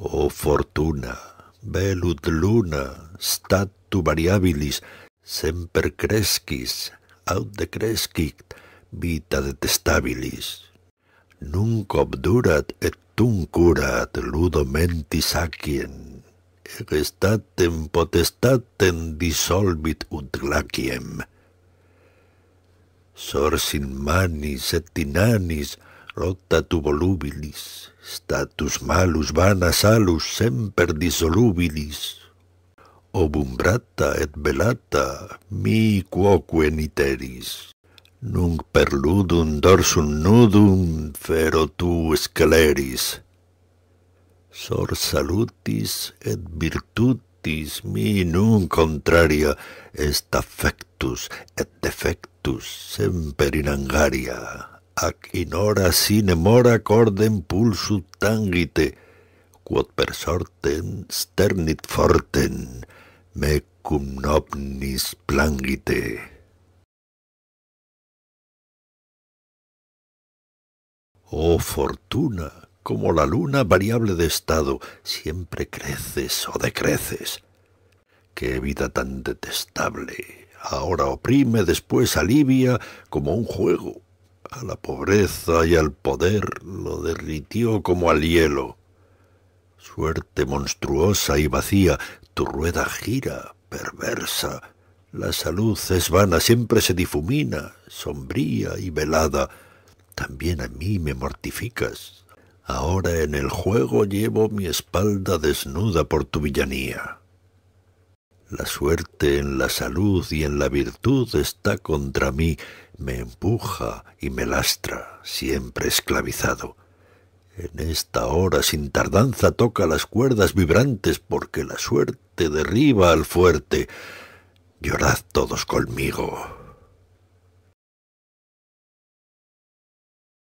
O fortuna, velut luna, stat tu variabilis, semper crescis, aut decrescit, vita detestabilis. Nunc obdurat et tum curat ludo mentis acien, et potestatem dissolvit ut glaciem. Sors in manis et rota tu volubilis, status malus vana salus semper dissolubilis. Obumbrata et belata, mi quoque niteris. Nunc per ludum dorsum nudum, fero tu escaleris. Sor salutis et virtutis, mi nunc contraria, est affectus et defectus semper in angaria. ac in hora sine mora cordem pulsut tangite, quod per sternit forten, me cum plangite. Oh fortuna, como la luna variable de estado, siempre creces o decreces. Qué vida tan detestable, ahora oprime, después alivia, como un juego, a la pobreza y al poder lo derritió como al hielo. Suerte monstruosa y vacía, tu rueda gira, perversa. La salud es vana, siempre se difumina, sombría y velada. También a mí me mortificas. Ahora en el juego llevo mi espalda desnuda por tu villanía. La suerte en la salud y en la virtud está contra mí, me empuja y me lastra, siempre esclavizado. En esta hora sin tardanza toca las cuerdas vibrantes porque la suerte derriba al fuerte. Llorad todos conmigo,